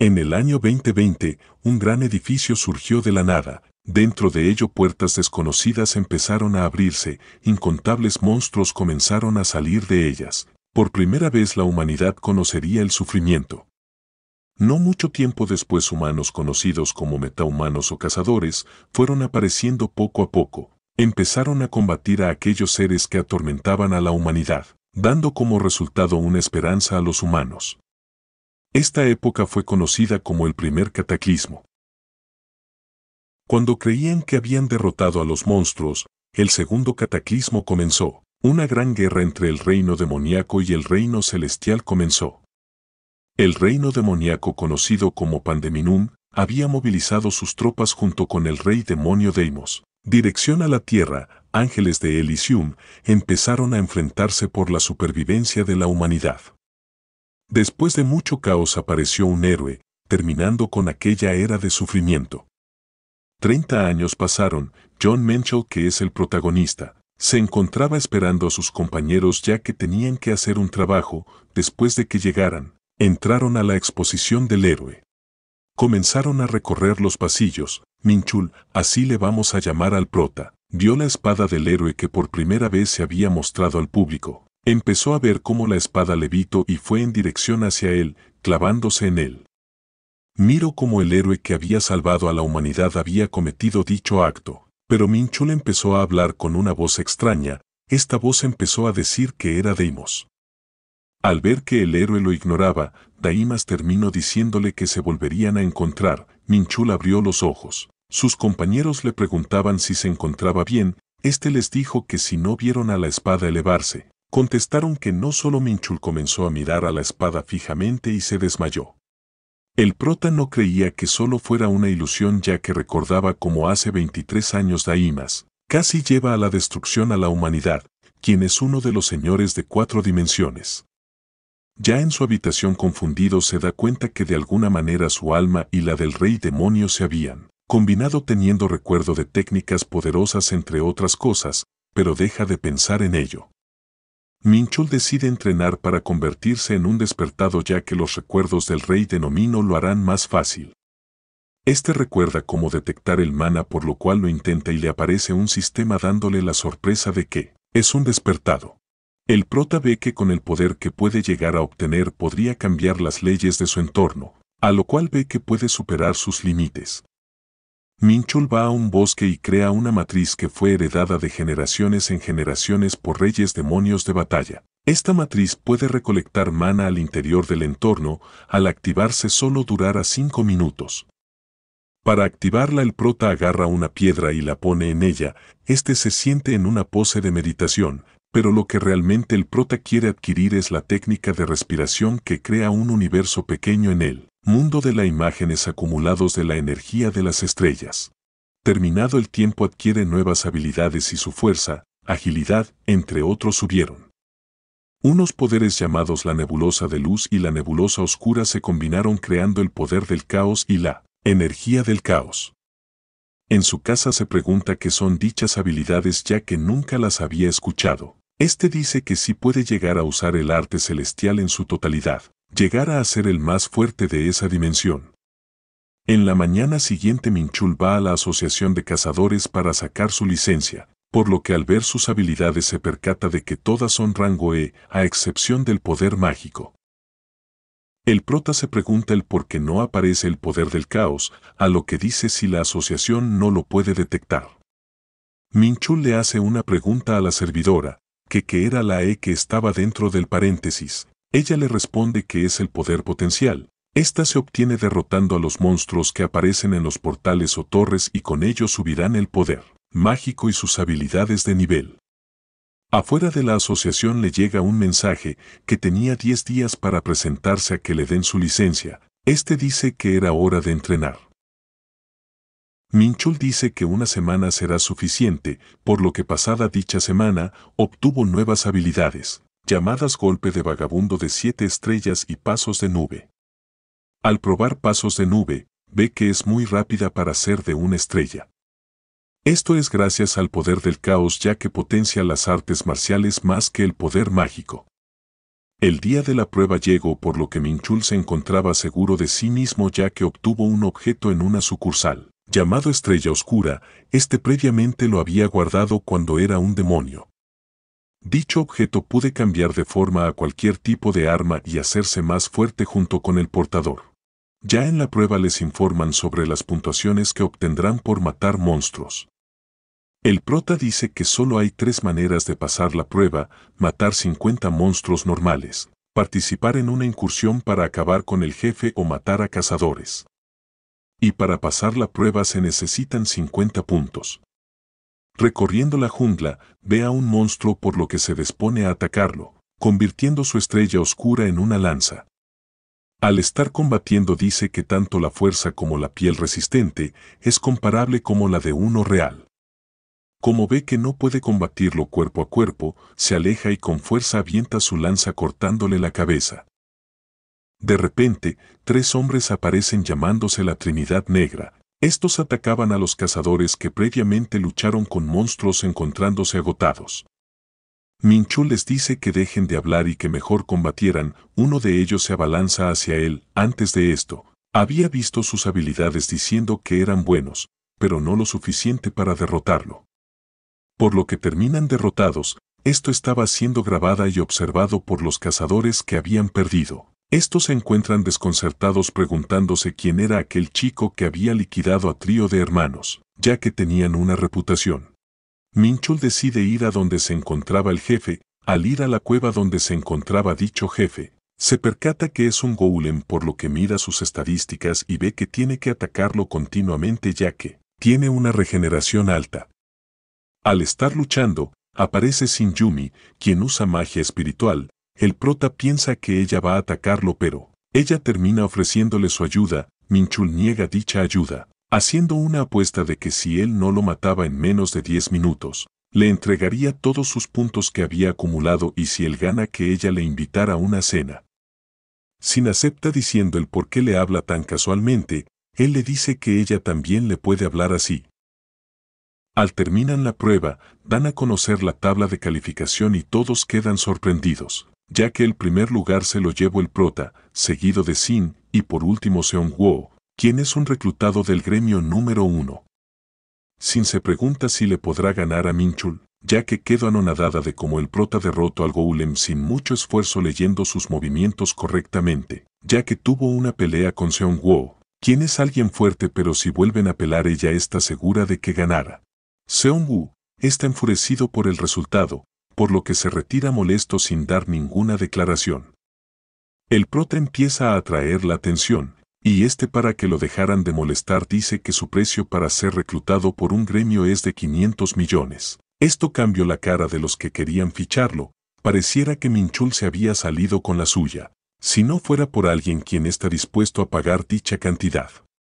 En el año 2020, un gran edificio surgió de la nada, dentro de ello puertas desconocidas empezaron a abrirse, incontables monstruos comenzaron a salir de ellas, por primera vez la humanidad conocería el sufrimiento. No mucho tiempo después humanos conocidos como metahumanos o cazadores fueron apareciendo poco a poco, empezaron a combatir a aquellos seres que atormentaban a la humanidad, dando como resultado una esperanza a los humanos. Esta época fue conocida como el primer cataclismo. Cuando creían que habían derrotado a los monstruos, el segundo cataclismo comenzó. Una gran guerra entre el reino demoníaco y el reino celestial comenzó. El reino demoníaco conocido como Pandeminum había movilizado sus tropas junto con el rey demonio Deimos. Dirección a la tierra, ángeles de Elysium empezaron a enfrentarse por la supervivencia de la humanidad. Después de mucho caos apareció un héroe, terminando con aquella era de sufrimiento. Treinta años pasaron, John Menchel, que es el protagonista, se encontraba esperando a sus compañeros ya que tenían que hacer un trabajo, después de que llegaran, entraron a la exposición del héroe. Comenzaron a recorrer los pasillos, Minchul, así le vamos a llamar al prota, dio la espada del héroe que por primera vez se había mostrado al público, Empezó a ver cómo la espada levitó y fue en dirección hacia él, clavándose en él. Miro cómo el héroe que había salvado a la humanidad había cometido dicho acto, pero Minchul empezó a hablar con una voz extraña, esta voz empezó a decir que era Deimos. Al ver que el héroe lo ignoraba, Daimas terminó diciéndole que se volverían a encontrar, Minchul abrió los ojos. Sus compañeros le preguntaban si se encontraba bien, este les dijo que si no vieron a la espada elevarse, contestaron que no solo Minchul comenzó a mirar a la espada fijamente y se desmayó. El prota no creía que solo fuera una ilusión ya que recordaba cómo hace 23 años Daimas casi lleva a la destrucción a la humanidad, quien es uno de los señores de cuatro dimensiones. Ya en su habitación confundido se da cuenta que de alguna manera su alma y la del rey demonio se habían combinado teniendo recuerdo de técnicas poderosas entre otras cosas, pero deja de pensar en ello. Minchul decide entrenar para convertirse en un despertado ya que los recuerdos del rey de Nomino lo harán más fácil. Este recuerda cómo detectar el mana por lo cual lo intenta y le aparece un sistema dándole la sorpresa de que es un despertado. El prota ve que con el poder que puede llegar a obtener podría cambiar las leyes de su entorno, a lo cual ve que puede superar sus límites, Minchul va a un bosque y crea una matriz que fue heredada de generaciones en generaciones por reyes demonios de batalla. Esta matriz puede recolectar mana al interior del entorno, al activarse solo durará 5 minutos. Para activarla el prota agarra una piedra y la pone en ella, este se siente en una pose de meditación, pero lo que realmente el prota quiere adquirir es la técnica de respiración que crea un universo pequeño en él. Mundo de la imágenes acumulados de la energía de las estrellas. Terminado el tiempo adquiere nuevas habilidades y su fuerza, agilidad, entre otros subieron. Unos poderes llamados la nebulosa de luz y la nebulosa oscura se combinaron creando el poder del caos y la energía del caos. En su casa se pregunta qué son dichas habilidades ya que nunca las había escuchado. Este dice que sí puede llegar a usar el arte celestial en su totalidad, llegara a ser el más fuerte de esa dimensión. En la mañana siguiente Minchul va a la Asociación de Cazadores para sacar su licencia, por lo que al ver sus habilidades se percata de que todas son rango E, a excepción del poder mágico. El prota se pregunta el por qué no aparece el poder del caos, a lo que dice si la asociación no lo puede detectar. Minchul le hace una pregunta a la servidora, que que era la E que estaba dentro del paréntesis, ella le responde que es el poder potencial. Esta se obtiene derrotando a los monstruos que aparecen en los portales o torres y con ellos subirán el poder mágico y sus habilidades de nivel. Afuera de la asociación le llega un mensaje que tenía 10 días para presentarse a que le den su licencia. Este dice que era hora de entrenar. Minchul dice que una semana será suficiente, por lo que pasada dicha semana obtuvo nuevas habilidades llamadas golpe de vagabundo de siete estrellas y pasos de nube. Al probar pasos de nube, ve que es muy rápida para ser de una estrella. Esto es gracias al poder del caos ya que potencia las artes marciales más que el poder mágico. El día de la prueba llegó por lo que Minchul se encontraba seguro de sí mismo ya que obtuvo un objeto en una sucursal, llamado Estrella Oscura, este previamente lo había guardado cuando era un demonio. Dicho objeto puede cambiar de forma a cualquier tipo de arma y hacerse más fuerte junto con el portador. Ya en la prueba les informan sobre las puntuaciones que obtendrán por matar monstruos. El prota dice que solo hay tres maneras de pasar la prueba, matar 50 monstruos normales, participar en una incursión para acabar con el jefe o matar a cazadores. Y para pasar la prueba se necesitan 50 puntos. Recorriendo la jungla, ve a un monstruo por lo que se dispone a atacarlo, convirtiendo su estrella oscura en una lanza. Al estar combatiendo dice que tanto la fuerza como la piel resistente es comparable como la de uno real. Como ve que no puede combatirlo cuerpo a cuerpo, se aleja y con fuerza avienta su lanza cortándole la cabeza. De repente, tres hombres aparecen llamándose la Trinidad Negra, estos atacaban a los cazadores que previamente lucharon con monstruos encontrándose agotados. Minchu les dice que dejen de hablar y que mejor combatieran, uno de ellos se abalanza hacia él, antes de esto, había visto sus habilidades diciendo que eran buenos, pero no lo suficiente para derrotarlo. Por lo que terminan derrotados, esto estaba siendo grabada y observado por los cazadores que habían perdido. Estos se encuentran desconcertados preguntándose quién era aquel chico que había liquidado a trío de hermanos, ya que tenían una reputación. Minchul decide ir a donde se encontraba el jefe, al ir a la cueva donde se encontraba dicho jefe, se percata que es un golem por lo que mira sus estadísticas y ve que tiene que atacarlo continuamente ya que tiene una regeneración alta. Al estar luchando, aparece Sin quien usa magia espiritual, el prota piensa que ella va a atacarlo pero ella termina ofreciéndole su ayuda, Minchul niega dicha ayuda, haciendo una apuesta de que si él no lo mataba en menos de 10 minutos, le entregaría todos sus puntos que había acumulado y si él gana que ella le invitara a una cena. Sin acepta diciendo el por qué le habla tan casualmente, él le dice que ella también le puede hablar así. Al terminar la prueba, dan a conocer la tabla de calificación y todos quedan sorprendidos ya que el primer lugar se lo llevó el prota, seguido de Sin y por último Seon Wo, quien es un reclutado del gremio número uno. Sin se pregunta si le podrá ganar a Minchul, ya que quedó anonadada de cómo el prota derrotó al Golem sin mucho esfuerzo leyendo sus movimientos correctamente, ya que tuvo una pelea con Seon Woo, quien es alguien fuerte pero si vuelven a pelar ella está segura de que ganará. Seon Woo está enfurecido por el resultado, por lo que se retira molesto sin dar ninguna declaración. El prota empieza a atraer la atención, y este para que lo dejaran de molestar dice que su precio para ser reclutado por un gremio es de 500 millones. Esto cambió la cara de los que querían ficharlo, pareciera que Minchul se había salido con la suya, si no fuera por alguien quien está dispuesto a pagar dicha cantidad.